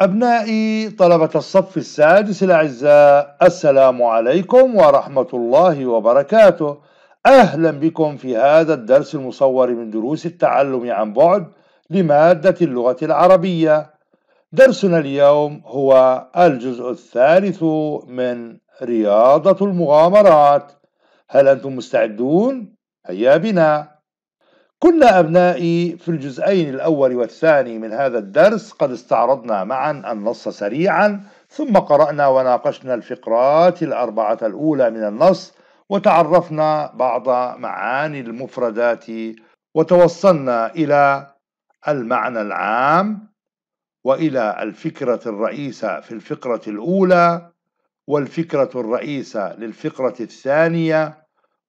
أبنائي طلبة الصف السادس الأعزاء السلام عليكم ورحمة الله وبركاته أهلا بكم في هذا الدرس المصور من دروس التعلم عن بعد لمادة اللغة العربية درسنا اليوم هو الجزء الثالث من رياضة المغامرات هل أنتم مستعدون؟ هيا بنا كل أبنائي في الجزئين الأول والثاني من هذا الدرس قد استعرضنا معا النص سريعا ثم قرأنا وناقشنا الفقرات الأربعة الأولى من النص وتعرفنا بعض معاني المفردات وتوصلنا إلى المعنى العام وإلى الفكرة الرئيسة في الفقرة الأولى والفكرة الرئيسة للفقرة الثانية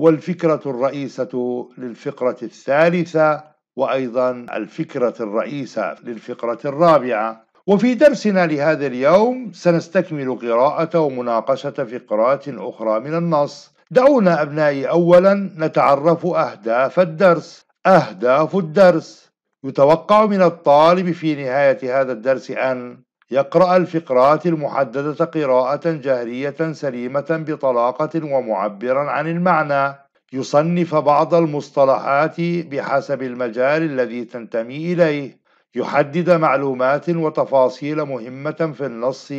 والفكرة الرئيسة للفقرة الثالثة وأيضا الفكرة الرئيسة للفقرة الرابعة وفي درسنا لهذا اليوم سنستكمل قراءة ومناقشة فقرات أخرى من النص دعونا أبنائي أولا نتعرف أهداف الدرس أهداف الدرس يتوقع من الطالب في نهاية هذا الدرس أن يقرأ الفقرات المحددة قراءة جهرية سليمة بطلاقة ومعبرا عن المعنى يصنف بعض المصطلحات بحسب المجال الذي تنتمي إليه يحدد معلومات وتفاصيل مهمة في النص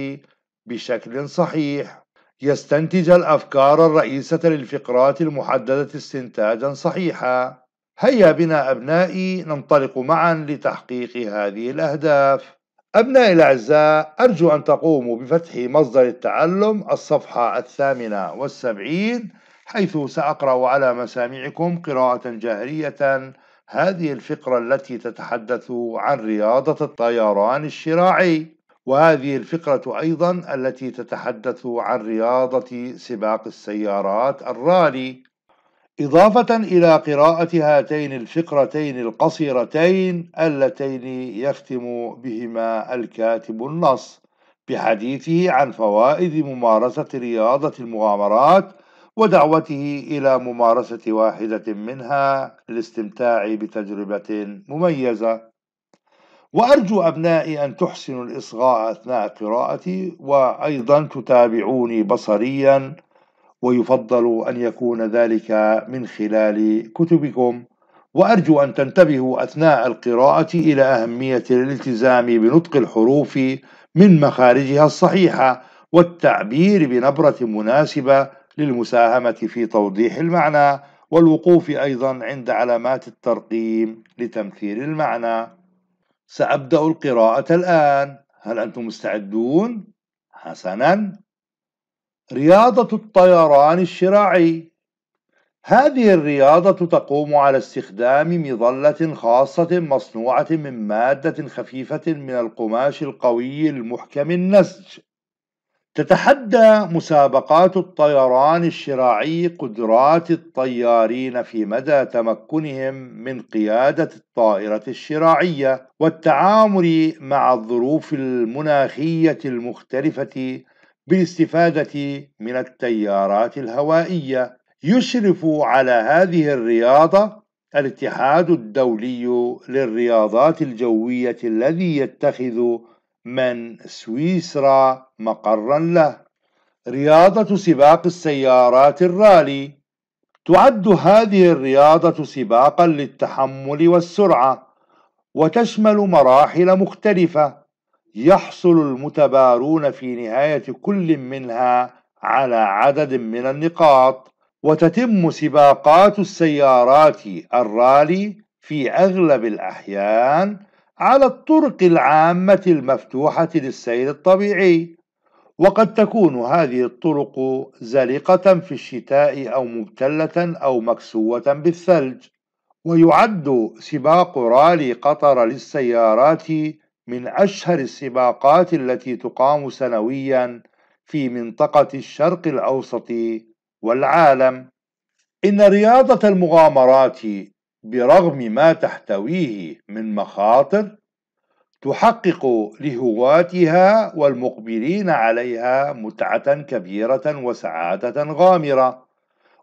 بشكل صحيح يستنتج الأفكار الرئيسة للفقرات المحددة استنتاجا صحيحا هيا بنا أبنائي ننطلق معا لتحقيق هذه الأهداف أبنائي الأعزاء أرجو أن تقوموا بفتح مصدر التعلم الصفحة الثامنة والسبعين حيث سأقرأ على مسامعكم قراءة جهرية هذه الفقرة التي تتحدث عن رياضة الطيران الشراعي وهذه الفقرة أيضا التي تتحدث عن رياضة سباق السيارات الرالي إضافة إلى قراءة هاتين الفقرتين القصيرتين اللتين يختم بهما الكاتب النص بحديثه عن فوائد ممارسة رياضة المغامرات ودعوته إلى ممارسة واحدة منها للاستمتاع بتجربة مميزة وأرجو أبنائي أن تحسنوا الإصغاء أثناء قراءتي وأيضا تتابعوني بصريا ويفضل أن يكون ذلك من خلال كتبكم وأرجو أن تنتبهوا أثناء القراءة إلى أهمية الالتزام بنطق الحروف من مخارجها الصحيحة والتعبير بنبرة مناسبة للمساهمة في توضيح المعنى والوقوف أيضا عند علامات الترقيم لتمثيل المعنى سأبدأ القراءة الآن هل أنتم مستعدون؟ حسنا رياضة الطيران الشراعي هذه الرياضة تقوم على استخدام مظلة خاصة مصنوعة من مادة خفيفة من القماش القوي المحكم النسج تتحدى مسابقات الطيران الشراعي قدرات الطيارين في مدى تمكنهم من قيادة الطائرة الشراعية والتعامل مع الظروف المناخية المختلفة بالاستفادة من التيارات الهوائية يشرف على هذه الرياضة الاتحاد الدولي للرياضات الجوية الذي يتخذ من سويسرا مقرا له رياضة سباق السيارات الرالي تعد هذه الرياضة سباقا للتحمل والسرعة وتشمل مراحل مختلفة يحصل المتبارون في نهاية كل منها على عدد من النقاط وتتم سباقات السيارات الرالي في أغلب الأحيان على الطرق العامة المفتوحة للسير الطبيعي وقد تكون هذه الطرق زلقة في الشتاء أو مبتلة أو مكسوة بالثلج ويعد سباق رالي قطر للسيارات من أشهر السباقات التي تقام سنويا في منطقة الشرق الأوسط والعالم إن رياضة المغامرات برغم ما تحتويه من مخاطر تحقق لهواتها والمقبلين عليها متعة كبيرة وسعادة غامرة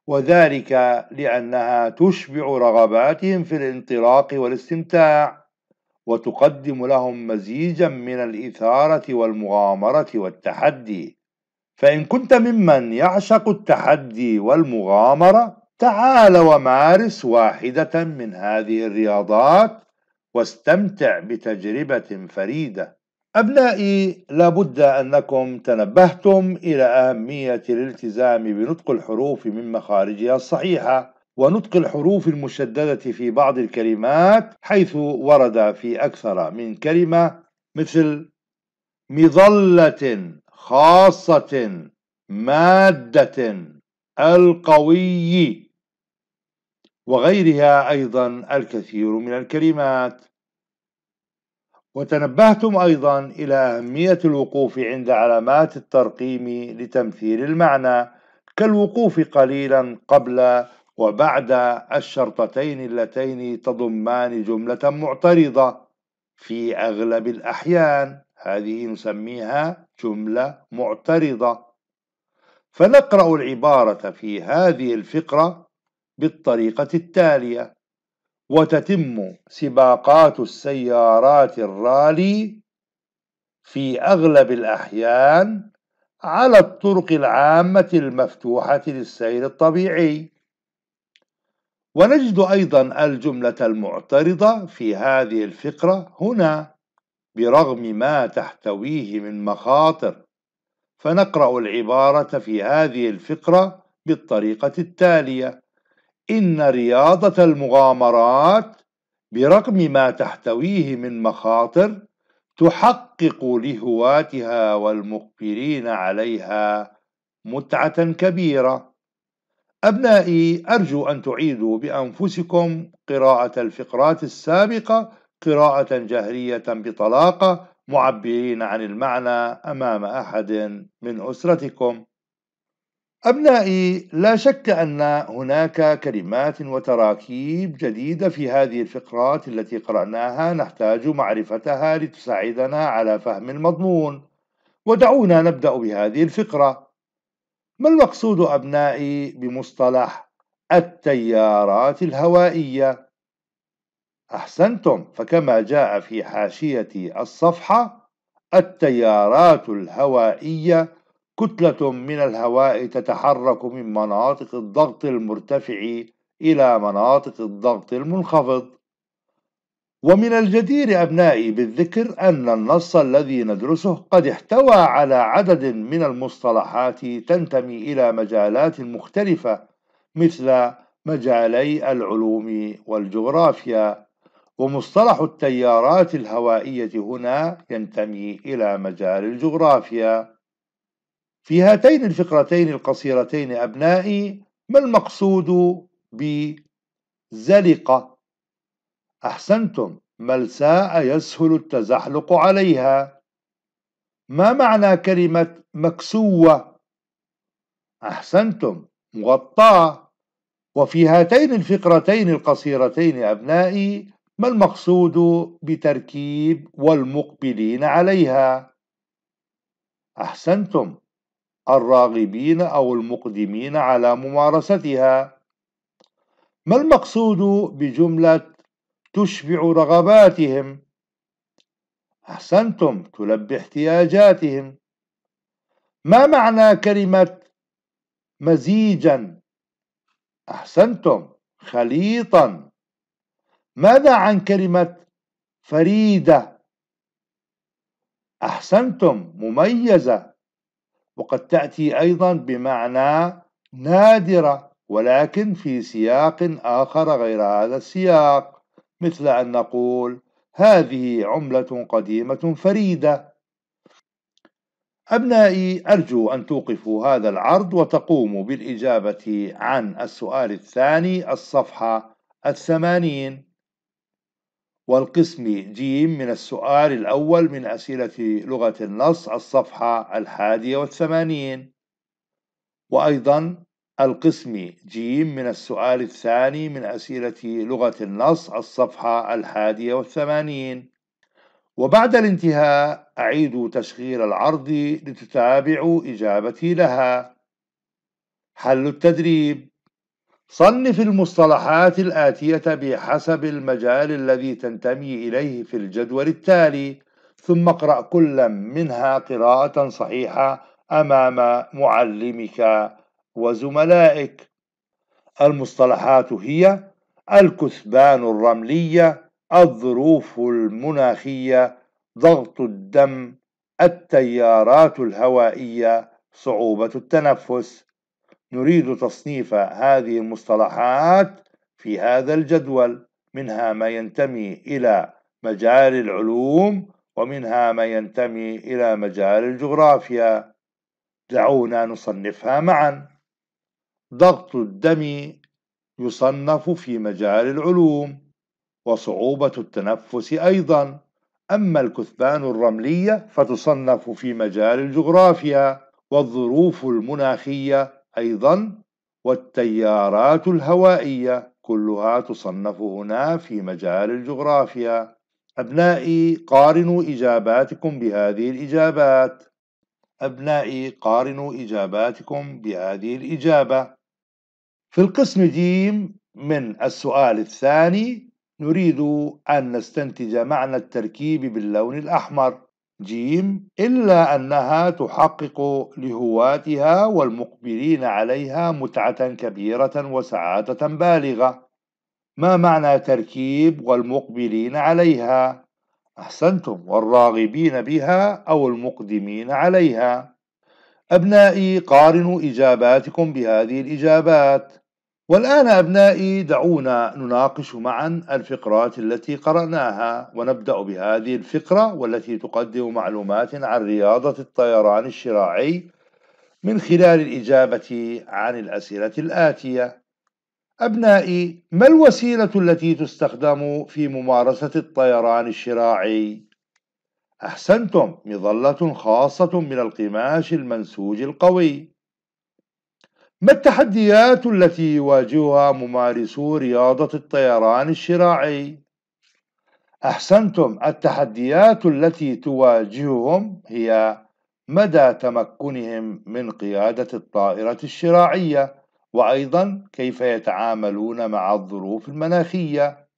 وذلك لأنها تشبع رغباتهم في الانطلاق والاستمتاع وتقدم لهم مزيجا من الإثارة والمغامرة والتحدي فإن كنت ممن يعشق التحدي والمغامرة تعال ومارس واحدة من هذه الرياضات واستمتع بتجربة فريدة أبنائي لابد أنكم تنبهتم إلى أهمية الالتزام بنطق الحروف من مخارجها الصحيحة ونطق الحروف المشددة في بعض الكلمات حيث ورد في أكثر من كلمة مثل مظلة خاصة مادة القوي وغيرها أيضا الكثير من الكلمات وتنبهتم أيضا إلى أهمية الوقوف عند علامات الترقيم لتمثيل المعنى كالوقوف قليلا قبل وبعد الشرطتين اللتين تضمان جملة معترضة في أغلب الأحيان هذه نسميها جملة معترضة فنقرأ العبارة في هذه الفقرة بالطريقة التالية وتتم سباقات السيارات الرالي في أغلب الأحيان على الطرق العامة المفتوحة للسير الطبيعي ونجد أيضا الجملة المعترضة في هذه الفقرة هنا برغم ما تحتويه من مخاطر فنقرأ العبارة في هذه الفقرة بالطريقة التالية إن رياضة المغامرات برغم ما تحتويه من مخاطر تحقق لهواتها والمقبلين عليها متعة كبيرة أبنائي أرجو أن تعيدوا بأنفسكم قراءة الفقرات السابقة قراءة جهرية بطلاقة معبرين عن المعنى أمام أحد من أسرتكم. أبنائي لا شك أن هناك كلمات وتراكيب جديدة في هذه الفقرات التي قرأناها نحتاج معرفتها لتساعدنا على فهم المضمون. ودعونا نبدأ بهذه الفقرة. ما المقصود أبنائي بمصطلح التيارات الهوائية؟ أحسنتم فكما جاء في حاشية الصفحة التيارات الهوائية كتلة من الهواء تتحرك من مناطق الضغط المرتفع إلى مناطق الضغط المنخفض ومن الجدير أبنائي بالذكر أن النص الذي ندرسه قد احتوى على عدد من المصطلحات تنتمي إلى مجالات مختلفة مثل مجالي العلوم والجغرافيا ومصطلح التيارات الهوائية هنا ينتمي إلى مجال الجغرافيا في هاتين الفقرتين القصيرتين أبنائي ما المقصود بزلقة أحسنتم ملساء يسهل التزحلق عليها ما معنى كلمة مكسوة؟ أحسنتم مغطاة وفي هاتين الفقرتين القصيرتين أبنائي ما المقصود بتركيب والمقبلين عليها؟ أحسنتم الراغبين أو المقدمين على ممارستها ما المقصود بجملة تشبع رغباتهم أحسنتم تلبي احتياجاتهم ما معنى كلمة مزيجا أحسنتم خليطا ماذا عن كلمة فريدة أحسنتم مميزة وقد تأتي أيضا بمعنى نادرة ولكن في سياق آخر غير هذا السياق مثل أن نقول هذه عملة قديمة فريدة أبنائي أرجو أن توقفوا هذا العرض وتقوموا بالإجابة عن السؤال الثاني الصفحة الثمانين والقسم جيم من السؤال الأول من أسئلة لغة النص الصفحة الحادية والثمانين وأيضا القسم جيم من السؤال الثاني من أسئلة لغة النص الصفحة الحادية والثمانين وبعد الانتهاء أعيد تشغيل العرض لتتابعوا إجابتي لها حل التدريب صنف المصطلحات الآتية بحسب المجال الذي تنتمي إليه في الجدول التالي ثم اقرأ كل منها قراءة صحيحة أمام معلمك وزملائك المصطلحات هي الكثبان الرملية الظروف المناخية ضغط الدم التيارات الهوائية صعوبة التنفس نريد تصنيف هذه المصطلحات في هذا الجدول منها ما ينتمي إلى مجال العلوم ومنها ما ينتمي إلى مجال الجغرافيا دعونا نصنفها معاً ضغط الدم يصنف في مجال العلوم وصعوبة التنفس أيضا أما الكثبان الرملية فتصنف في مجال الجغرافيا والظروف المناخية أيضا والتيارات الهوائية كلها تصنف هنا في مجال الجغرافيا أبنائي قارنوا إجاباتكم بهذه الإجابات أبنائي قارنوا إجاباتكم بهذه الإجابة في القسم د من السؤال الثاني نريد أن نستنتج معنى التركيب باللون الأحمر جيم إلا أنها تحقق لهواتها والمقبلين عليها متعة كبيرة وسعادة بالغة ما معنى تركيب والمقبلين عليها؟ أحسنتم والراغبين بها أو المقدمين عليها أبنائي قارنوا إجاباتكم بهذه الإجابات والآن أبنائي دعونا نناقش معا الفقرات التي قرأناها ونبدأ بهذه الفقرة والتي تقدم معلومات عن رياضة الطيران الشراعي من خلال الإجابة عن الأسئلة الآتية أبنائي ما الوسيلة التي تستخدم في ممارسة الطيران الشراعي؟ أحسنتم مظلة خاصة من القماش المنسوج القوي ما التحديات التي يواجهها ممارسو رياضة الطيران الشراعي؟ أحسنتم التحديات التي تواجههم هي مدى تمكنهم من قيادة الطائرة الشراعية وأيضا كيف يتعاملون مع الظروف المناخية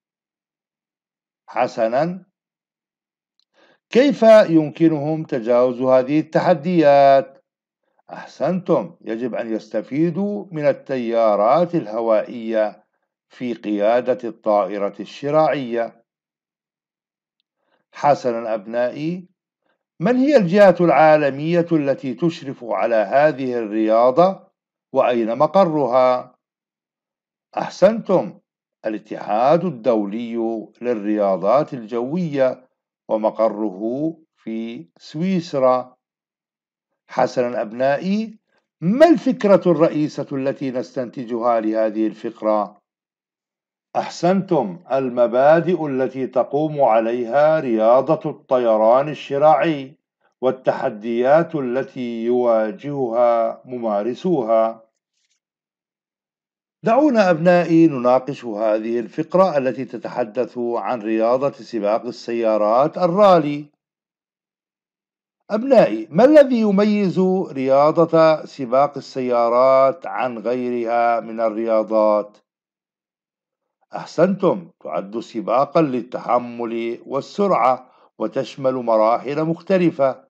حسنا كيف يمكنهم تجاوز هذه التحديات؟ أحسنتم، يجب أن يستفيدوا من التيارات الهوائية في قيادة الطائرة الشراعية. حسنا أبنائي، من هي الجهة العالمية التي تشرف على هذه الرياضة وأين مقرها؟ أحسنتم، الاتحاد الدولي للرياضات الجوية ومقره في سويسرا حسنا أبنائي ما الفكرة الرئيسة التي نستنتجها لهذه الفقرة؟ أحسنتم المبادئ التي تقوم عليها رياضة الطيران الشراعي والتحديات التي يواجهها ممارسوها دعونا أبنائي نناقش هذه الفقرة التي تتحدث عن رياضة سباق السيارات الرالي. أبنائي، ما الذي يميز رياضة سباق السيارات عن غيرها من الرياضات؟ أحسنتم، تعد سباقًا للتحمل والسرعة وتشمل مراحل مختلفة.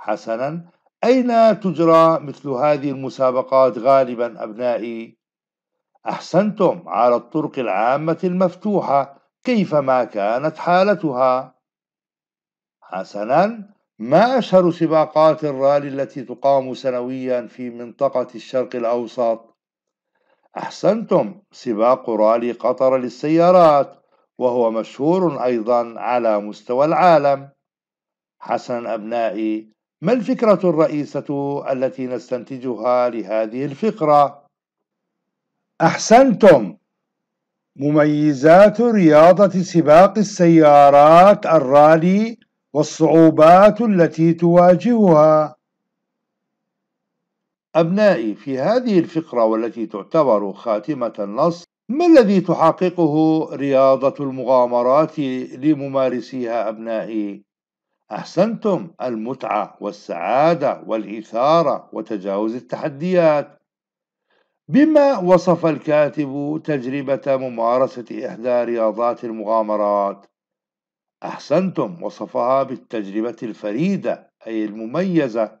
حسنًا، أين تجرى مثل هذه المسابقات غالبًا أبنائي؟ أحسنتم على الطرق العامة المفتوحة كيفما كانت حالتها حسنا ما أشهر سباقات الرالي التي تقام سنويا في منطقة الشرق الأوسط؟ أحسنتم سباق رالي قطر للسيارات وهو مشهور أيضا على مستوى العالم حسنا أبنائي ما الفكرة الرئيسة التي نستنتجها لهذه الفقرة؟ أحسنتم مميزات رياضة سباق السيارات الرالي والصعوبات التي تواجهها أبنائي في هذه الفقرة والتي تعتبر خاتمة النص ما الذي تحققه رياضة المغامرات لممارسيها أبنائي؟ أحسنتم المتعة والسعادة والإثارة وتجاوز التحديات بما وصف الكاتب تجربة ممارسة إحدى رياضات المغامرات أحسنتم وصفها بالتجربة الفريدة أي المميزة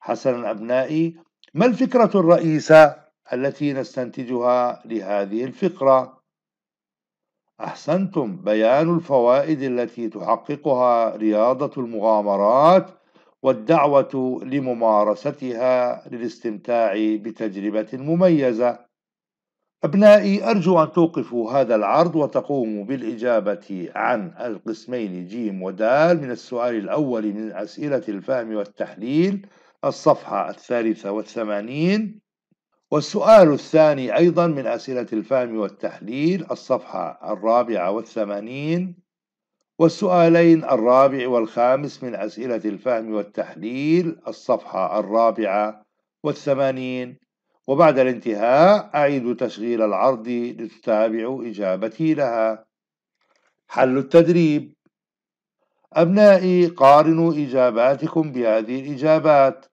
حسنا أبنائي ما الفكرة الرئيسة التي نستنتجها لهذه الفقرة؟ أحسنتم بيان الفوائد التي تحققها رياضة المغامرات والدعوة لممارستها للاستمتاع بتجربة مميزة. أبنائي أرجو أن توقفوا هذا العرض وتقوموا بالإجابة عن القسمين جيم ودال من السؤال الأول من أسئلة الفهم والتحليل الصفحة الثالثة والثمانين والسؤال الثاني أيضا من أسئلة الفهم والتحليل الصفحة الرابعة والثمانين والسؤالين الرابع والخامس من أسئلة الفهم والتحليل الصفحة الرابعة والثمانين وبعد الانتهاء أعيد تشغيل العرض لتتابعوا إجابتي لها حل التدريب أبنائي قارنوا إجاباتكم بهذه الإجابات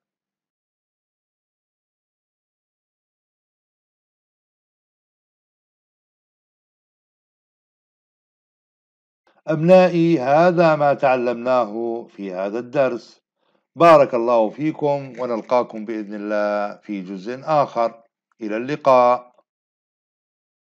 أبنائي هذا ما تعلمناه في هذا الدرس بارك الله فيكم ونلقاكم بإذن الله في جزء آخر إلى اللقاء